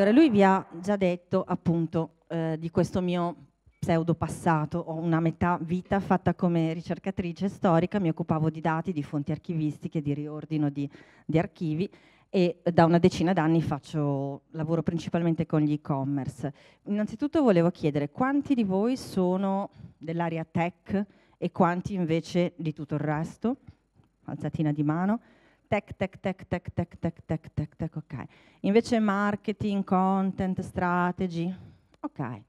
Allora, lui vi ha già detto appunto eh, di questo mio pseudo passato, ho una metà vita fatta come ricercatrice storica, mi occupavo di dati, di fonti archivistiche, di riordino di, di archivi e da una decina d'anni faccio, lavoro principalmente con gli e-commerce. Innanzitutto volevo chiedere quanti di voi sono dell'area tech e quanti invece di tutto il resto? Alzatina di mano tec, tec, tec, tec, tec, tec, tech, tech, tech, ok. Invece marketing, content, strategy, ok,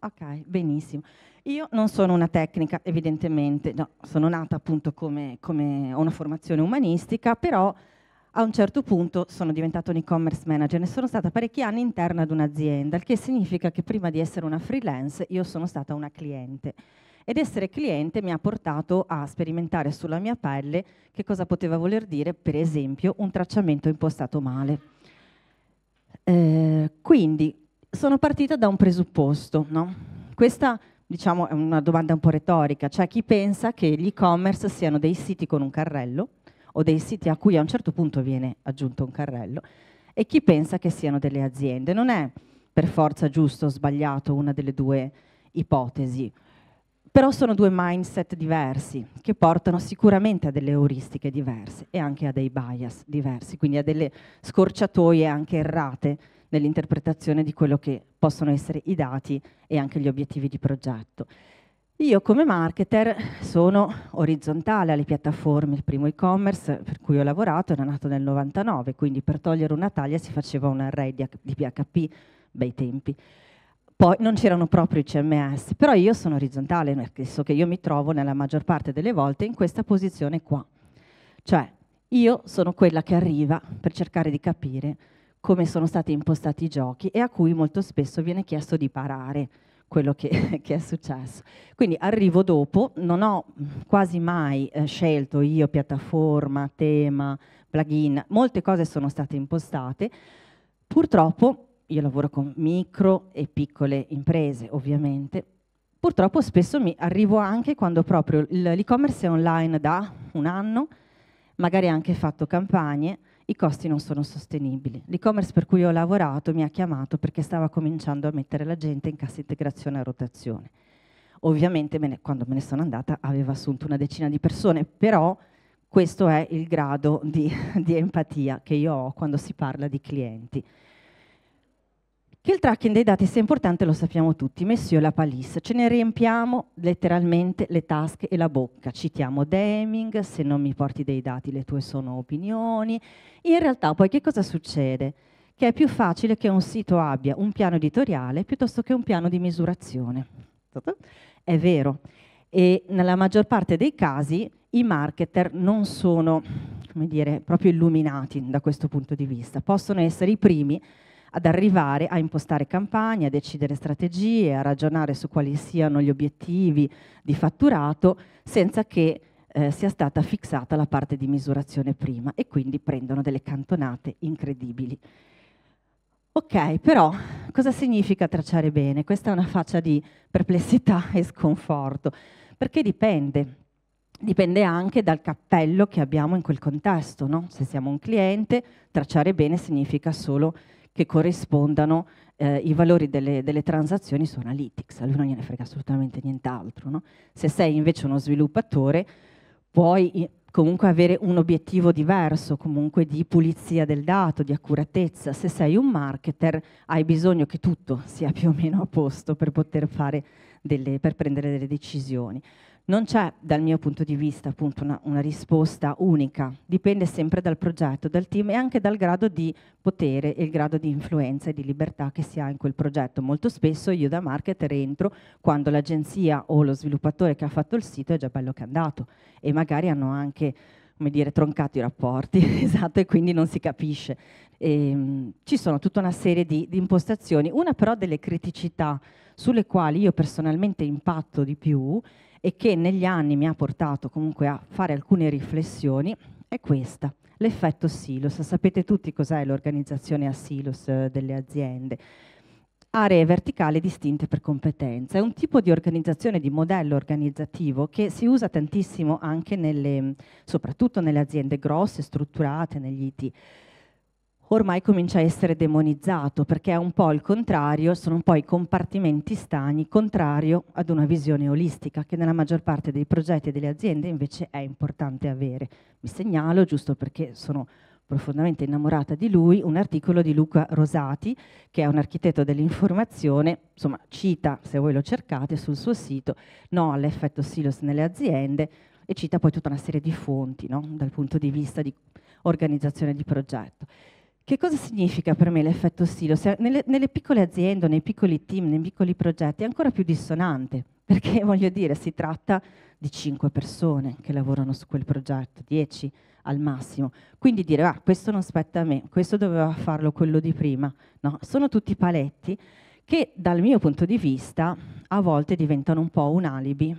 ok, benissimo. Io non sono una tecnica, evidentemente, no, sono nata appunto come, come una formazione umanistica, però a un certo punto sono diventata un e-commerce manager e sono stata parecchi anni interna ad un'azienda, il che significa che prima di essere una freelance io sono stata una cliente ed essere cliente mi ha portato a sperimentare sulla mia pelle che cosa poteva voler dire, per esempio, un tracciamento impostato male. Eh, quindi sono partita da un presupposto, no? Questa diciamo, è una domanda un po' retorica, C'è cioè, chi pensa che gli e-commerce siano dei siti con un carrello o dei siti a cui a un certo punto viene aggiunto un carrello e chi pensa che siano delle aziende. Non è per forza giusto o sbagliato una delle due ipotesi. Però sono due mindset diversi che portano sicuramente a delle euristiche diverse e anche a dei bias diversi, quindi a delle scorciatoie anche errate nell'interpretazione di quello che possono essere i dati e anche gli obiettivi di progetto. Io come marketer sono orizzontale alle piattaforme, il primo e-commerce per cui ho lavorato era nato nel 99, quindi per togliere una taglia si faceva un array di, di PHP, bei tempi. Poi non c'erano proprio i CMS, però io sono orizzontale, so che io mi trovo nella maggior parte delle volte in questa posizione qua. Cioè, io sono quella che arriva per cercare di capire come sono stati impostati i giochi e a cui molto spesso viene chiesto di parare quello che, che è successo. Quindi arrivo dopo, non ho quasi mai eh, scelto io piattaforma, tema, plugin, molte cose sono state impostate. Purtroppo io lavoro con micro e piccole imprese ovviamente, purtroppo spesso mi arrivo anche quando proprio l'e-commerce è online da un anno, magari anche fatto campagne, i costi non sono sostenibili. L'e-commerce per cui ho lavorato mi ha chiamato perché stava cominciando a mettere la gente in cassa integrazione a rotazione. Ovviamente me ne, quando me ne sono andata aveva assunto una decina di persone, però questo è il grado di, di empatia che io ho quando si parla di clienti. Che il tracking dei dati sia importante lo sappiamo tutti, Messio e la Palisse, ce ne riempiamo letteralmente le tasche e la bocca, citiamo Deming, se non mi porti dei dati le tue sono opinioni, in realtà poi che cosa succede? Che è più facile che un sito abbia un piano editoriale piuttosto che un piano di misurazione. È vero, e nella maggior parte dei casi i marketer non sono, come dire, proprio illuminati da questo punto di vista, possono essere i primi ad arrivare a impostare campagne, a decidere strategie, a ragionare su quali siano gli obiettivi di fatturato senza che eh, sia stata fissata la parte di misurazione prima e quindi prendono delle cantonate incredibili. Ok, però cosa significa tracciare bene? Questa è una faccia di perplessità e sconforto, perché dipende. Dipende anche dal cappello che abbiamo in quel contesto, no? Se siamo un cliente, tracciare bene significa solo che corrispondano eh, i valori delle, delle, transazioni su Analytics, a lui non gliene frega assolutamente nient'altro. No? Se sei invece uno sviluppatore, puoi eh, comunque avere un obiettivo diverso, comunque di pulizia del dato, di accuratezza. Se sei un marketer, hai bisogno che tutto sia più o meno a posto per poter fare delle, per prendere delle decisioni. Non c'è, dal mio punto di vista, appunto, una, una, risposta unica, dipende sempre dal progetto, dal team e anche dal grado di potere e il grado di influenza e di libertà che si ha in quel progetto. Molto spesso io da marketer entro quando l'agenzia o lo sviluppatore che ha fatto il sito è già bello che è andato e magari hanno anche come dire, troncato i rapporti, esatto, e quindi non si capisce. E, ehm, ci sono tutta una serie di, di impostazioni, una però delle criticità sulle quali io personalmente impatto di più e che negli anni mi ha portato comunque a fare alcune riflessioni è questa, l'effetto silos. Sapete tutti cos'è l'organizzazione a silos eh, delle aziende aree verticali distinte per competenza. È un tipo di organizzazione, di modello organizzativo che si usa tantissimo anche nelle, soprattutto nelle aziende grosse, strutturate, negli IT ormai comincia a essere demonizzato perché è un po' il contrario, sono un po' i compartimenti stagni, contrario ad una visione olistica che nella maggior parte dei progetti e delle aziende invece è importante avere. Vi segnalo, giusto perché sono profondamente innamorata di lui, un articolo di Luca Rosati, che è un architetto dell'informazione, insomma cita, se voi lo cercate, sul suo sito, no all'effetto silos nelle aziende e cita poi tutta una serie di fonti no? dal punto di vista di organizzazione di progetto. Che cosa significa per me l'effetto silo? Nelle, nelle, piccole aziende, nei piccoli team, nei piccoli progetti è ancora più dissonante, perché voglio dire, si tratta di 5 persone che lavorano su quel progetto, 10 al massimo. Quindi dire, ah, questo non spetta a me, questo doveva farlo quello di prima. No, sono tutti paletti che dal mio punto di vista a volte diventano un po' un alibi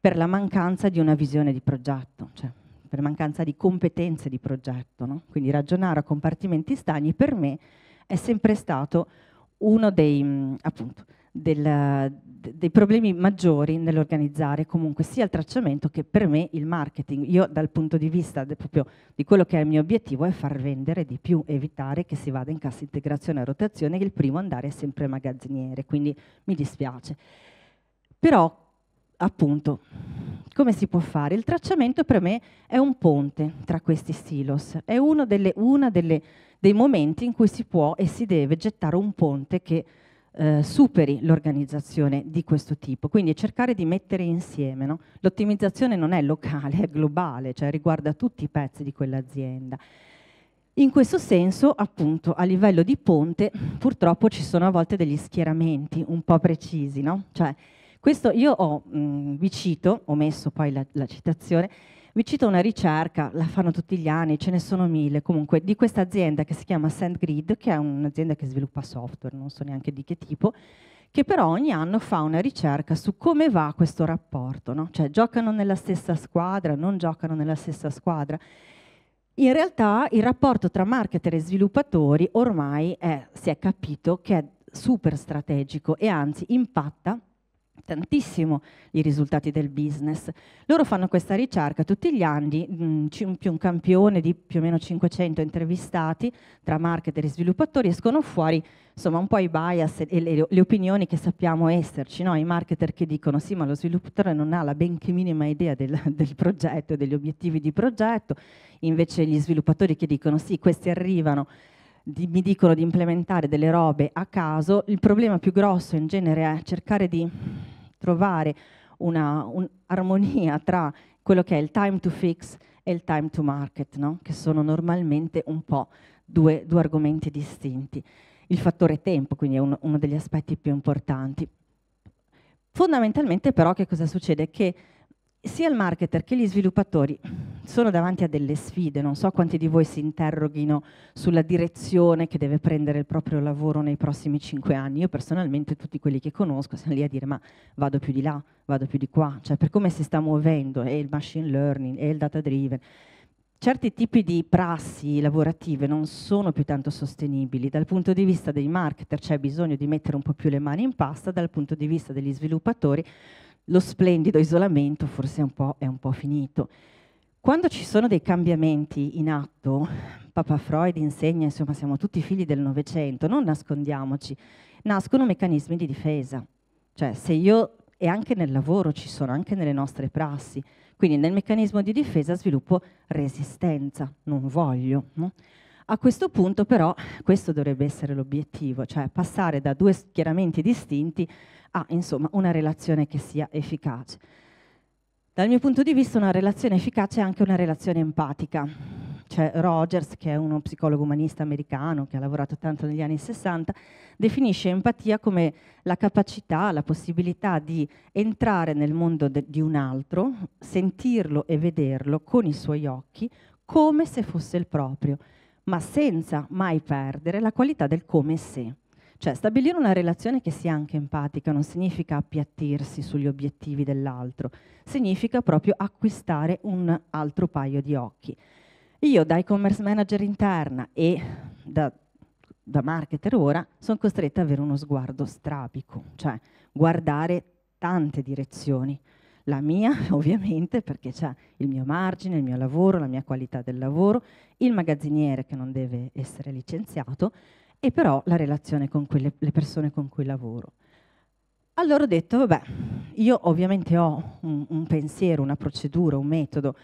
per la mancanza di una visione di progetto. Cioè, per mancanza di competenze di progetto. No? Quindi ragionare a compartimenti stagni per me è sempre stato uno dei, appunto, del, dei problemi maggiori nell'organizzare comunque sia il tracciamento che per me il marketing. Io dal punto di vista de, proprio di quello che è il mio obiettivo è far vendere di più, evitare che si vada in cassa integrazione e rotazione, che il primo andare è sempre magazziniere, quindi mi dispiace. Però appunto, come si può fare? Il tracciamento per me è un ponte tra questi silos, è uno delle, una delle, dei momenti in cui si può e si deve gettare un ponte che eh, superi l'organizzazione di questo tipo. Quindi cercare di mettere insieme. No? L'ottimizzazione non è locale, è globale, cioè riguarda tutti i pezzi di quell'azienda. In questo senso, appunto, a livello di ponte, purtroppo ci sono a volte degli schieramenti un po' precisi, no? Cioè, questo io ho, mh, mm, vi cito, ho messo poi la, la citazione, vi cito una ricerca, la fanno tutti gli anni, ce ne sono mille, comunque, di questa azienda che si chiama SandGrid, che è un'azienda che sviluppa software, non so neanche di che tipo, che però ogni anno fa una ricerca su come va questo rapporto, no? cioè giocano nella stessa squadra, non giocano nella stessa squadra. In realtà il rapporto tra marketer e sviluppatori ormai è, si è capito che è super strategico e anzi impatta tantissimo i risultati del business. Loro fanno questa ricerca tutti gli anni, mh, mm, più un campione di più o meno 500 intervistati tra marketer e sviluppatori, escono fuori insomma un po' i bias e le, le opinioni che sappiamo esserci, no? i marketer che dicono sì ma lo sviluppatore non ha la benché minima idea del, del progetto degli obiettivi di progetto, invece gli sviluppatori che dicono sì questi arrivano di, mi dicono di implementare delle robe a caso, il problema più grosso in genere è cercare di trovare un'armonia un tra quello che è il time to fix e il time to market, no? che sono normalmente un po' due, due, argomenti distinti. Il fattore tempo, quindi, è un, uno degli aspetti più importanti. Fondamentalmente però che cosa succede? Che sia il marketer che gli sviluppatori sono davanti a delle sfide, non so quanti di voi si interroghino sulla direzione che deve prendere il proprio lavoro nei prossimi cinque anni. Io personalmente tutti quelli che conosco sono lì a dire ma vado più di là, vado più di qua, cioè per come si sta muovendo e il machine learning e il data driven. Certi tipi di prassi lavorative non sono più tanto sostenibili. Dal punto di vista dei marketer c'è bisogno di mettere un po' più le mani in pasta, dal punto di vista degli sviluppatori lo splendido isolamento forse è un po', è un po finito. Quando ci sono dei cambiamenti in atto, Papa Freud insegna, insomma, siamo tutti figli del Novecento, non nascondiamoci, nascono meccanismi di difesa. Cioè, se io, e anche nel lavoro ci sono, anche nelle nostre prassi, quindi nel meccanismo di difesa sviluppo resistenza, non voglio. No? A questo punto però questo dovrebbe essere l'obiettivo, cioè passare da due schieramenti distinti a insomma, una relazione che sia efficace. Dal mio punto di vista una relazione efficace è anche una relazione empatica. Cioè Rogers, che è uno psicologo umanista americano che ha lavorato tanto negli anni 60, definisce empatia come la capacità, la possibilità di entrare nel mondo di un altro, sentirlo e vederlo con i suoi occhi come se fosse il proprio, ma senza mai perdere la qualità del come e se. Cioè, stabilire una relazione che sia anche empatica non significa appiattirsi sugli obiettivi dell'altro, significa proprio acquistare un altro paio di occhi. Io da e-commerce manager interna e da, da marketer ora sono costretta ad avere uno sguardo strabico, cioè guardare tante direzioni. La mia, ovviamente, perché c'è il mio margine, il mio lavoro, la mia qualità del lavoro, il magazziniere che non deve essere licenziato e però la relazione con quelle, le persone con cui lavoro. Allora ho detto, vabbè, io ovviamente ho un, un pensiero, una procedura, un metodo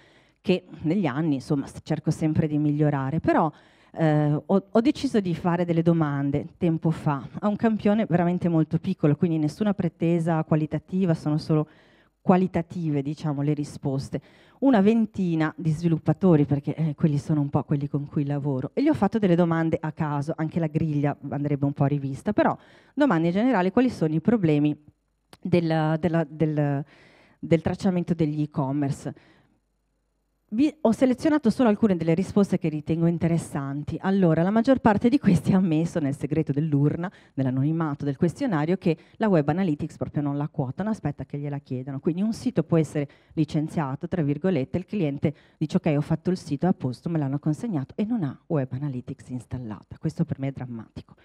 che negli anni, insomma, cerco sempre di migliorare, però eh, ho, ho, deciso di fare delle domande tempo fa a un campione veramente molto piccolo, quindi nessuna pretesa qualitativa, sono solo qualitative diciamo, le risposte, una ventina di sviluppatori, perché eh, quelli sono un po' quelli con cui lavoro, e gli ho fatto delle domande a caso, anche la griglia andrebbe un po' rivista, però domande in generale, quali sono i problemi del, della, del, del tracciamento degli e-commerce? Vi ho selezionato solo alcune delle risposte che ritengo interessanti. Allora, la maggior parte di questi ha ammesso nel segreto dell'urna, nell'anonimato del questionario, che la web analytics proprio non la quotano, aspetta che gliela chiedano. Quindi un sito può essere licenziato, tra virgolette, il cliente dice ok ho fatto il sito, è a posto, me l'hanno consegnato e non ha web analytics installata. Questo per me è drammatico.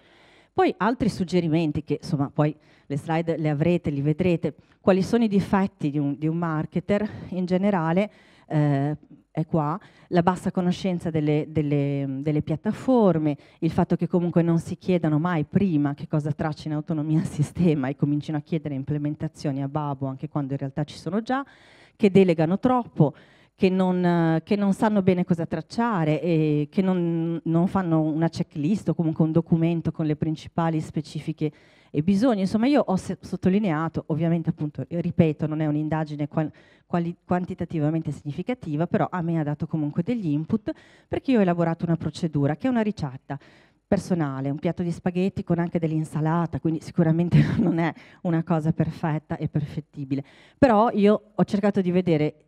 Poi altri suggerimenti che insomma poi le slide le avrete, li vedrete, quali sono i difetti di un, di un marketer in generale eh, è qua, la bassa conoscenza delle, delle, delle, piattaforme, il fatto che comunque non si chiedano mai prima che cosa traccia in autonomia al sistema e cominciano a chiedere implementazioni a Babo anche quando in realtà ci sono già, che delegano troppo, che non, che non, sanno bene cosa tracciare e che non, non, fanno una checklist o comunque un documento con le principali specifiche e bisogni. Insomma, io ho sottolineato, ovviamente appunto, ripeto, non è un'indagine quantitativamente significativa, però a me ha dato comunque degli input perché io ho elaborato una procedura che è una ricetta personale, un piatto di spaghetti con anche dell'insalata, quindi sicuramente non è una cosa perfetta e perfettibile. Però io ho cercato di vedere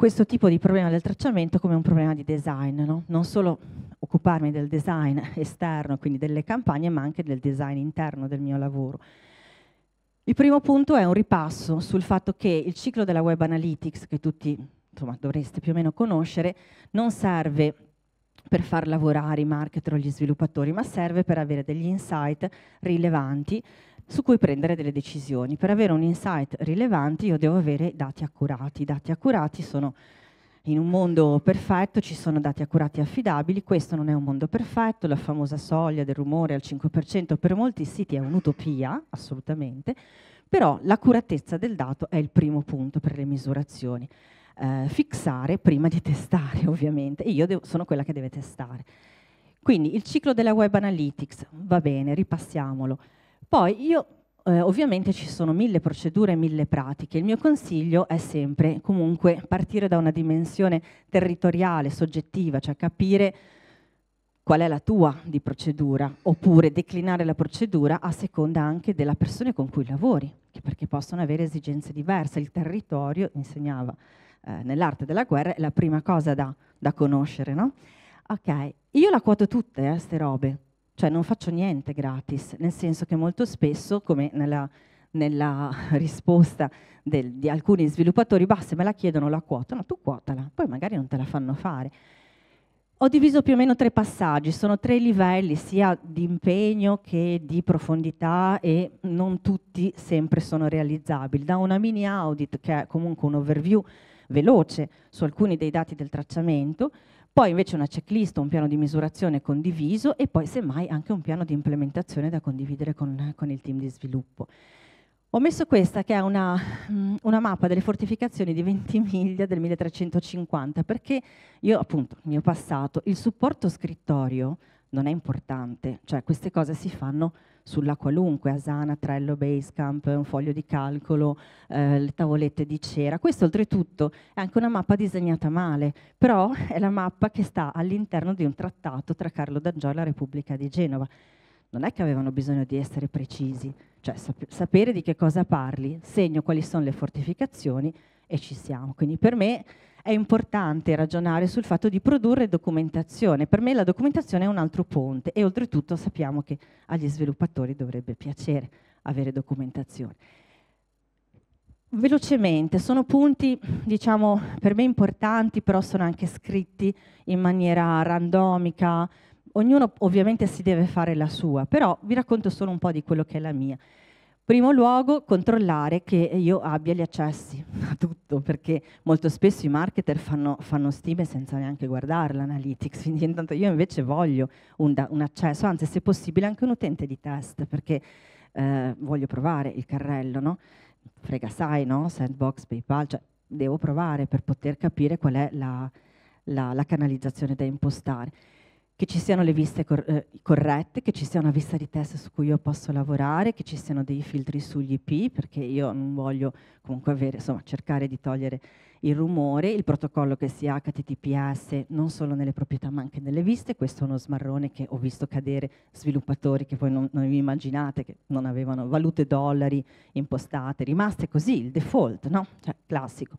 questo tipo di problema del tracciamento come un problema di design, no? non solo occuparmi del design esterno, quindi delle campagne, ma anche del design interno del mio lavoro. Il primo punto è un ripasso sul fatto che il ciclo della web analytics, che tutti insomma, dovreste più o meno conoscere, non serve per far lavorare i marketer o gli sviluppatori, ma serve per avere degli insight rilevanti su cui prendere delle decisioni. Per avere un insight rilevante io devo avere dati accurati. I dati accurati sono in un mondo perfetto ci sono dati accurati e affidabili, questo non è un mondo perfetto, la famosa soglia del rumore al 5% per molti siti è un'utopia, assolutamente, però l'accuratezza del dato è il primo punto per le misurazioni. Eh, fissare prima di testare, ovviamente, io devo, sono quella che deve testare. Quindi il ciclo della web analytics, va bene, ripassiamolo. Poi io eh, ovviamente ci sono mille procedure, mille pratiche. Il mio consiglio è sempre comunque partire da una dimensione territoriale, soggettiva, cioè capire qual è la tua di procedura, oppure declinare la procedura a seconda anche della persona con cui lavori, perché possono avere esigenze diverse. Il territorio, insegnava eh, nell'arte della guerra, è la prima cosa da, da conoscere. No? Ok, io la quoto tutte, queste eh, robe, cioè non faccio niente gratis, nel senso che molto spesso, come nella, nella risposta del, di alcuni sviluppatori, basta, me la chiedono, la quotano, tu quotala, poi magari non te la fanno fare. Ho diviso più o meno tre passaggi, sono tre livelli sia di impegno che di profondità e non tutti sempre sono realizzabili. Da una mini audit che è comunque un overview veloce su alcuni dei dati del tracciamento, poi invece una checklist un piano di misurazione condiviso e poi semmai anche un piano di implementazione da condividere con, con il team di sviluppo. Ho messo questa che è una, mm, una, mappa delle fortificazioni di Ventimiglia del 1350 perché io appunto, il mio passato, il supporto scrittorio non è importante, cioè queste cose si fanno sulla qualunque, Asana, Trello, Basecamp, un foglio di calcolo, eh, le tavolette di cera. Questo oltretutto è anche una mappa disegnata male, però è la mappa che sta all'interno di un trattato tra Carlo D'Angio e la Repubblica di Genova. Non è che avevano bisogno di essere precisi, cioè sap sapere di che cosa parli, segno quali sono le fortificazioni e ci siamo. Quindi per me è importante ragionare sul fatto di produrre documentazione. Per me la documentazione è un altro ponte e oltretutto sappiamo che agli sviluppatori dovrebbe piacere avere documentazione. Velocemente, sono punti diciamo, per me importanti, però sono anche scritti in maniera randomica, ognuno ovviamente si deve fare la sua, però vi racconto solo un po' di quello che è la mia primo luogo controllare che io abbia gli accessi a tutto, perché molto spesso i marketer fanno, fanno stime senza neanche guardare l'analytics, quindi intanto io invece voglio un, un, accesso, anzi se possibile anche un utente di test, perché eh, voglio provare il carrello, no? Frega sai, no? Sandbox, PayPal, cioè devo provare per poter capire qual è la, la, la canalizzazione da impostare che ci siano le viste cor- eh, corrette, che ci sia una vista di test su cui io posso lavorare, che ci siano dei filtri sugli IP, perché io non voglio comunque avere, insomma, cercare di togliere il rumore, il protocollo che sia HTTPS non solo nelle proprietà ma anche nelle viste, questo è uno smarrone che ho visto cadere sviluppatori che voi non, non vi immaginate, che non avevano valute dollari impostate, rimaste così, il default, no? Cioè, classico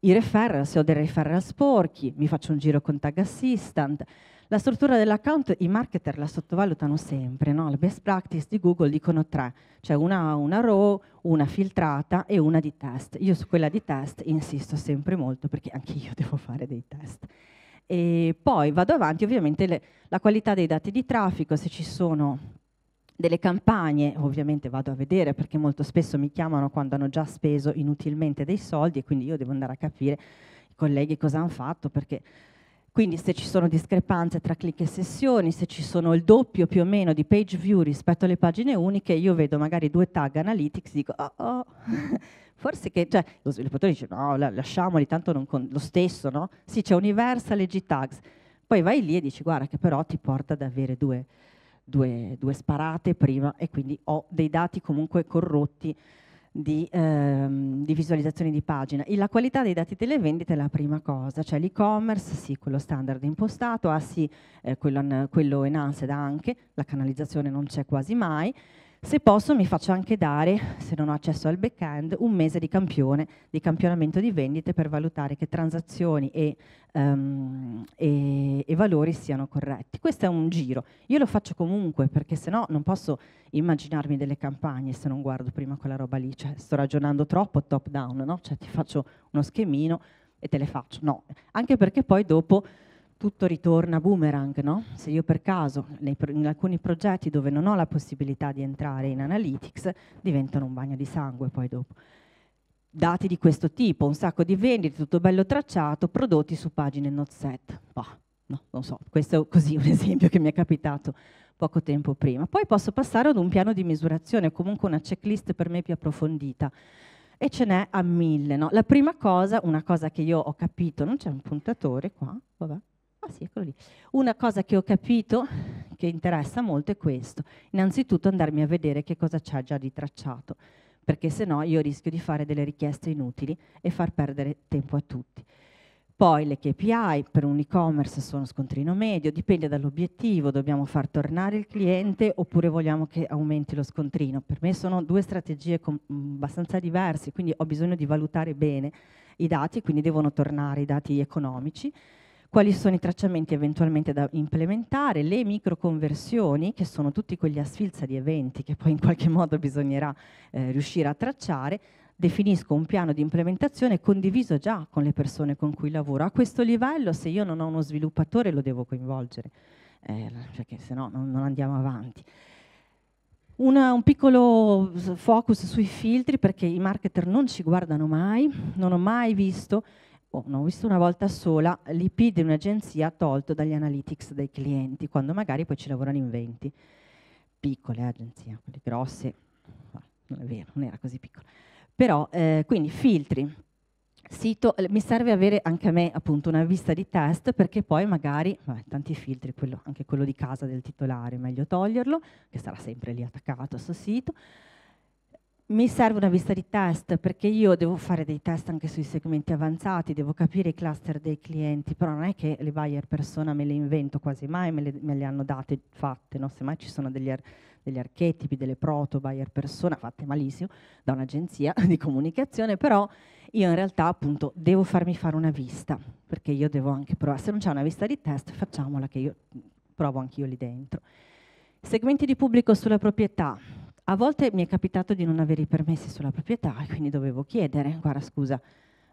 i referral, se ho dei referral sporchi, mi faccio un giro con tag assistant, la struttura dell'account i marketer la sottovalutano sempre, no? le best practice di Google dicono tre, cioè una, una row, una filtrata e una di test. Io su quella di test insisto sempre molto perché anche io devo fare dei test. E poi vado avanti, ovviamente le, la qualità dei dati di traffico, se ci sono delle campagne, ovviamente vado a vedere perché molto spesso mi chiamano quando hanno già speso inutilmente dei soldi e quindi io devo andare a capire i colleghi cosa hanno fatto perché quindi se ci sono discrepanze tra clic e sessioni, se ci sono il doppio più o meno di page view rispetto alle pagine uniche, io vedo magari due tag analytics, dico oh, oh. forse che, cioè, lo sviluppatore dice no, lasciamoli, tanto non con... lo stesso, no? Sì, c'è Universal e G-Tags. Poi vai lì e dici guarda che però ti porta ad avere due, due, due sparate prima e quindi ho dei dati comunque corrotti di, ehm, di visualizzazioni di pagina. E la qualità dei dati delle vendite è la prima cosa, cioè l'e-commerce, sì, quello standard impostato, ah sì, eh, quello, quello enhanced anche, la canalizzazione non c'è quasi mai, se posso mi faccio anche dare, se non ho accesso al back-end, un mese di campione, di campionamento di vendite per valutare che transazioni e, um, e, e valori siano corretti. Questo è un giro. Io lo faccio comunque perché se no non posso immaginarmi delle campagne se non guardo prima quella roba lì. Cioè, sto ragionando troppo top down, no? Cioè ti faccio uno schemino e te le faccio. No, anche perché poi dopo tutto ritorna boomerang, no? Se io per caso nei, in alcuni progetti dove non ho la possibilità di entrare in analytics diventano un bagno di sangue poi dopo. Dati di questo tipo, un sacco di vendite, tutto bello tracciato, prodotti su pagine not set. Bah, no, non so, questo è così un esempio che mi è capitato poco tempo prima. Poi posso passare ad un piano di misurazione, comunque una checklist per me più approfondita e ce n'è a mille. No? La prima cosa, una cosa che io ho capito, non c'è un puntatore qua, vabbè, Ah sì, eccolo lì. Una cosa che ho capito che interessa molto è questo. Innanzitutto andarmi a vedere che cosa c'è già di tracciato, perché se no io rischio di fare delle richieste inutili e far perdere tempo a tutti. Poi le KPI per un e-commerce sono scontrino medio, dipende dall'obiettivo, dobbiamo far tornare il cliente oppure vogliamo che aumenti lo scontrino. Per me sono due strategie abbastanza diverse, quindi ho bisogno di valutare bene i dati, quindi devono tornare i dati economici quali sono i tracciamenti eventualmente da implementare, le microconversioni, che sono tutti quegli asfilza di eventi che poi in qualche modo bisognerà eh, riuscire a tracciare, definisco un piano di implementazione condiviso già con le persone con cui lavoro. A questo livello, se io non ho uno sviluppatore, lo devo coinvolgere, eh, perché se no non, non andiamo avanti. Una, un piccolo focus sui filtri, perché i marketer non ci guardano mai, non ho mai visto oh, ne ho visto una volta sola, l'IP di un'agenzia tolto dagli analytics dei clienti, quando magari poi ci lavorano in 20. Piccole eh, agenzie, quelle grosse, non è vero, non era così piccola. Però, eh, quindi filtri, sito, mi serve avere anche a me appunto una vista di test perché poi magari, vabbè, tanti filtri, quello, anche quello di casa del titolare, meglio toglierlo, che sarà sempre lì attaccato a questo sito, mi serve una vista di test perché io devo fare dei test anche sui segmenti avanzati, devo capire i cluster dei clienti, però non è che le buyer persona me le invento quasi mai, me le, me le hanno date fatte, no? semmai ci sono degli, ar degli, archetipi, delle proto buyer persona fatte malissimo da un'agenzia di comunicazione, però io in realtà appunto devo farmi fare una vista, perché io devo anche provare, se non c'è una vista di test facciamola che io provo anch'io lì dentro. Segmenti di pubblico sulla proprietà a volte mi è capitato di non avere i permessi sulla proprietà e quindi dovevo chiedere, guarda scusa,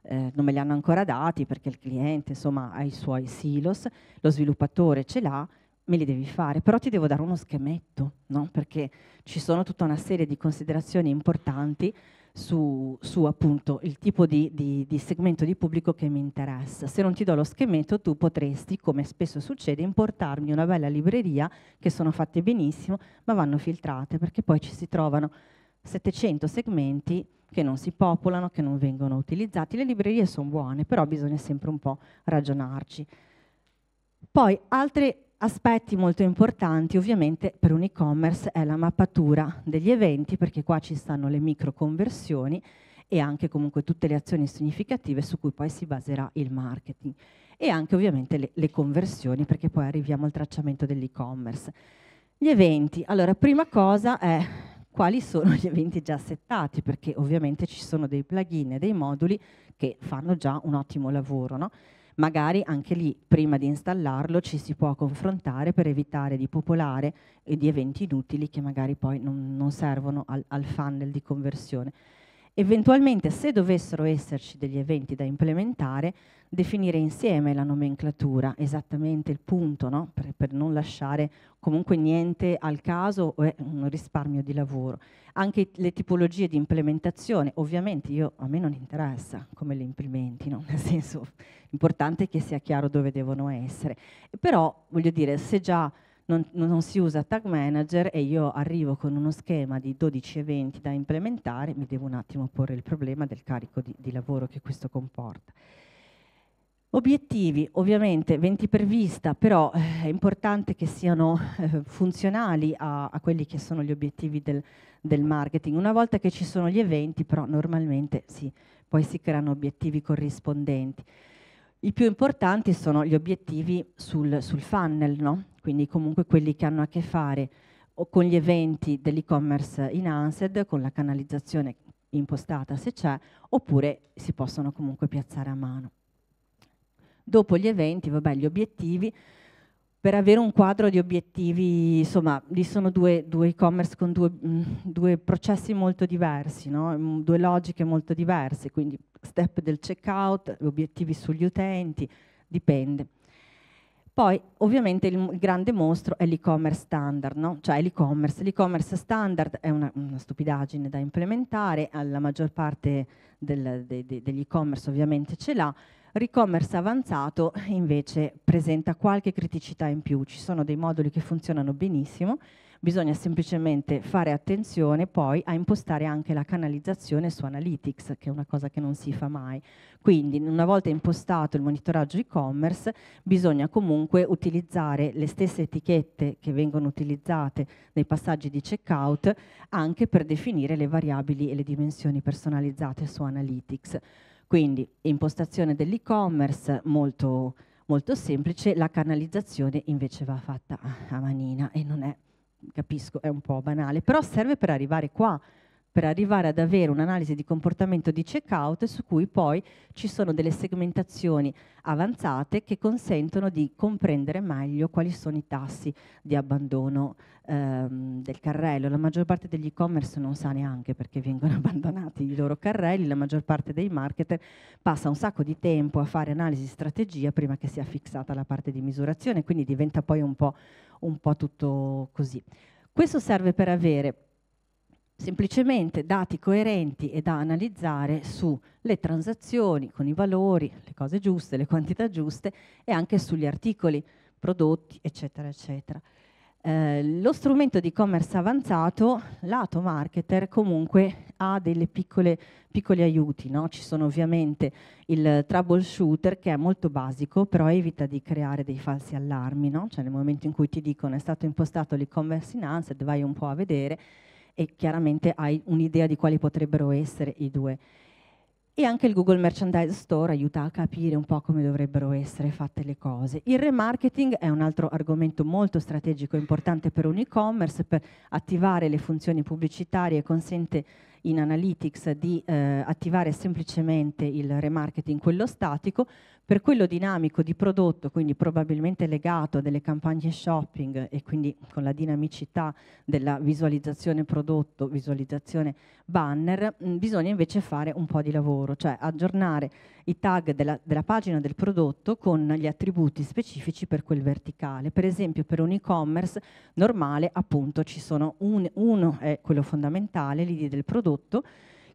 eh, non me li hanno ancora dati perché il cliente insomma, ha i suoi silos, lo sviluppatore ce l'ha, me li devi fare, però ti devo dare uno schemetto, no? perché ci sono tutta una serie di considerazioni importanti su, su appunto il tipo di, di, di, segmento di pubblico che mi interessa. Se non ti do lo schemetto tu potresti, come spesso succede, importarmi una bella libreria che sono fatte benissimo ma vanno filtrate perché poi ci si trovano 700 segmenti che non si popolano, che non vengono utilizzati. Le librerie sono buone però bisogna sempre un po' ragionarci. Poi altre Aspetti molto importanti ovviamente per un e-commerce è la mappatura degli eventi perché qua ci stanno le micro conversioni e anche comunque tutte le azioni significative su cui poi si baserà il marketing e anche ovviamente le, le conversioni perché poi arriviamo al tracciamento dell'e-commerce. Gli eventi, allora prima cosa è quali sono gli eventi già settati perché ovviamente ci sono dei plugin e dei moduli che fanno già un ottimo lavoro. No? magari anche lì prima di installarlo ci si può confrontare per evitare di popolare e di eventi inutili che magari poi non, non servono al, al funnel di conversione. Eventualmente, se dovessero esserci degli eventi da implementare, definire insieme la nomenclatura, esattamente il punto, no? per, per, non lasciare comunque niente al caso o eh, un risparmio di lavoro. Anche le tipologie di implementazione, ovviamente io, a me non interessa come le implementi, no? nel senso importante che sia chiaro dove devono essere. Però, voglio dire, se già non, non, si usa tag manager e io arrivo con uno schema di 12 eventi da implementare, mi devo un attimo porre il problema del carico di, di lavoro che questo comporta. Obiettivi, ovviamente 20 per vista, però eh, è importante che siano eh, funzionali a, a, quelli che sono gli obiettivi del, del, marketing. Una volta che ci sono gli eventi, però normalmente sì, poi si creano obiettivi corrispondenti. I più importanti sono gli obiettivi sul, sul funnel, no? quindi comunque quelli che hanno a che fare o con gli eventi dell'e-commerce in ANSED, con la canalizzazione impostata se c'è, oppure si possono comunque piazzare a mano. Dopo gli eventi, vabbè, gli obiettivi per avere un quadro di obiettivi, insomma, lì sono due, due e-commerce con due, mm, due, processi molto diversi, no? Mm, due logiche molto diverse, quindi step del checkout, obiettivi sugli utenti, dipende. Poi ovviamente il, il grande mostro è l'e-commerce standard, no? cioè l'e-commerce. L'e-commerce standard è una, una, stupidaggine da implementare, la maggior parte del, de, de, degli e-commerce ovviamente ce l'ha, Recommerce avanzato invece presenta qualche criticità in più, ci sono dei moduli che funzionano benissimo, bisogna semplicemente fare attenzione poi a impostare anche la canalizzazione su Analytics, che è una cosa che non si fa mai. Quindi una volta impostato il monitoraggio e-commerce bisogna comunque utilizzare le stesse etichette che vengono utilizzate nei passaggi di checkout anche per definire le variabili e le dimensioni personalizzate su Analytics. Quindi impostazione dell'e-commerce molto, molto semplice, la canalizzazione invece va fatta a manina e non è, capisco, è un po' banale, però serve per arrivare qua, per arrivare ad avere un'analisi di comportamento di checkout su cui poi ci sono delle segmentazioni avanzate che consentono di comprendere meglio quali sono i tassi di abbandono ehm, del carrello. La maggior parte degli e-commerce non sa neanche perché vengono abbandonati i loro carrelli, la maggior parte dei marketer passa un sacco di tempo a fare analisi strategia prima che sia fissata la parte di misurazione, quindi diventa poi un po', un po tutto così. Questo serve per avere semplicemente dati coerenti e da analizzare sulle transazioni con i valori, le cose giuste, le quantità giuste e anche sugli articoli, prodotti, eccetera, eccetera. Eh, lo strumento di e-commerce avanzato, lato marketer, comunque ha dei piccoli aiuti. No? Ci sono ovviamente il troubleshooter che è molto basico, però evita di creare dei falsi allarmi. No? Cioè nel momento in cui ti dicono è stato impostato l'e-commerce in ANSET, vai un po' a vedere e chiaramente hai un'idea di quali potrebbero essere i due. E anche il Google Merchandise Store aiuta a capire un po' come dovrebbero essere fatte le cose. Il remarketing è un altro argomento molto strategico e importante per un e-commerce, per attivare le funzioni pubblicitarie consente in Analytics di eh, attivare semplicemente il remarketing, quello statico, per quello dinamico di prodotto, quindi probabilmente legato a delle campagne shopping e quindi con la dinamicità della visualizzazione prodotto, visualizzazione banner, bisogna invece fare un po' di lavoro, cioè aggiornare i tag della, della pagina del prodotto con gli attributi specifici per quel verticale. Per esempio per un e-commerce normale appunto ci sono un, uno è quello fondamentale, l'idea del prodotto,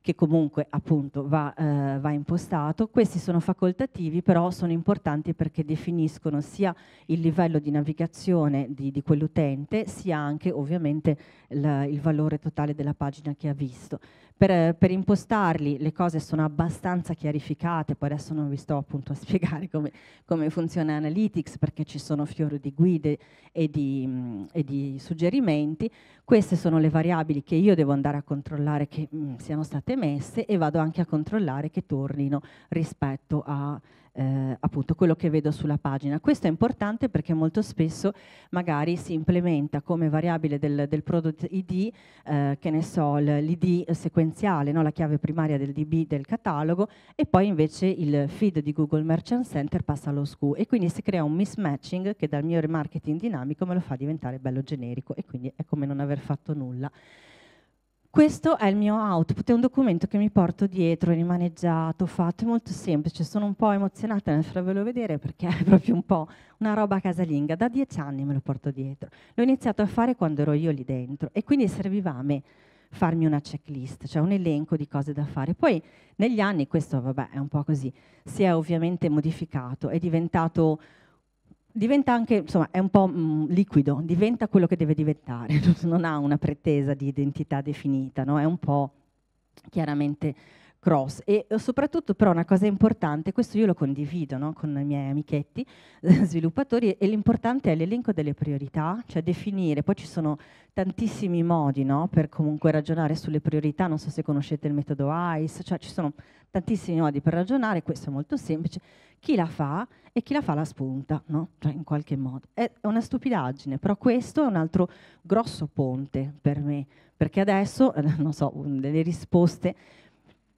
che comunque appunto va, eh, va, impostato. Questi sono facoltativi, però sono importanti perché definiscono sia il livello di navigazione di, di quell'utente, sia anche ovviamente la, il valore totale della pagina che ha visto. Per, per, impostarli le cose sono abbastanza chiarificate, poi adesso non vi sto appunto a spiegare come, come funziona Analytics perché ci sono fiori di guide e di, mh, mm, e di suggerimenti. Queste sono le variabili che io devo andare a controllare che mh, mm, siano state state emesse e vado anche a controllare che tornino rispetto a eh, appunto quello che vedo sulla pagina. Questo è importante perché molto spesso magari si implementa come variabile del, del product ID, eh, che ne so, l'ID sequenziale, no? la chiave primaria del DB del catalogo e poi invece il feed di Google Merchant Center passa allo SKU e quindi si crea un mismatching che dal mio remarketing dinamico me lo fa diventare bello generico e quindi è come non aver fatto nulla. Questo è il mio output, è un documento che mi porto dietro, rimaneggiato, fatto, è molto semplice, sono un po' emozionata nel farvelo vedere perché è proprio un po' una roba casalinga, da dieci anni me lo porto dietro, l'ho iniziato a fare quando ero io lì dentro e quindi serviva a me farmi una checklist, cioè un elenco di cose da fare. Poi negli anni questo, vabbè, è un po' così, si è ovviamente modificato, è diventato diventa anche, insomma, è un po' mh, mm, liquido, diventa quello che deve diventare, non ha una pretesa di identità definita, no? è un po' chiaramente cross e eh, soprattutto però una cosa importante, questo io lo condivido no? con i miei amichetti sviluppatori e l'importante è l'elenco delle priorità, cioè definire, poi ci sono tantissimi modi no? per comunque ragionare sulle priorità, non so se conoscete il metodo ICE, cioè ci sono tantissimi modi per ragionare, questo è molto semplice, chi la fa e chi la fa la spunta, no? cioè in qualche modo. È una stupidaggine, però questo è un altro grosso ponte per me, perché adesso, non so, delle risposte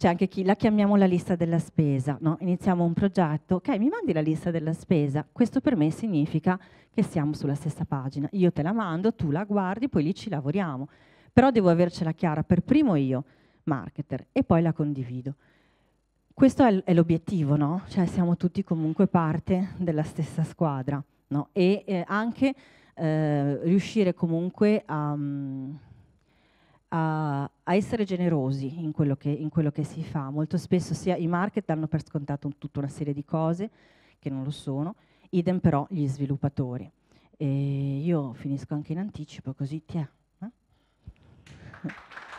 c'è anche chi la chiamiamo la lista della spesa, no? iniziamo un progetto, ok mi mandi la lista della spesa, questo per me significa che siamo sulla stessa pagina, io te la mando, tu la guardi, poi lì ci lavoriamo, però devo avercela chiara per primo io, marketer, e poi la condivido. Questo è l'obiettivo, no? Cioè siamo tutti comunque parte della stessa squadra, no? E eh, anche eh, riuscire comunque a... Um, a, a essere generosi in quello, che, in quello, che, si fa. Molto spesso sia i market danno per scontato un, tutta una serie di cose che non lo sono, idem però gli sviluppatori. E io finisco anche in anticipo così ti è. Eh?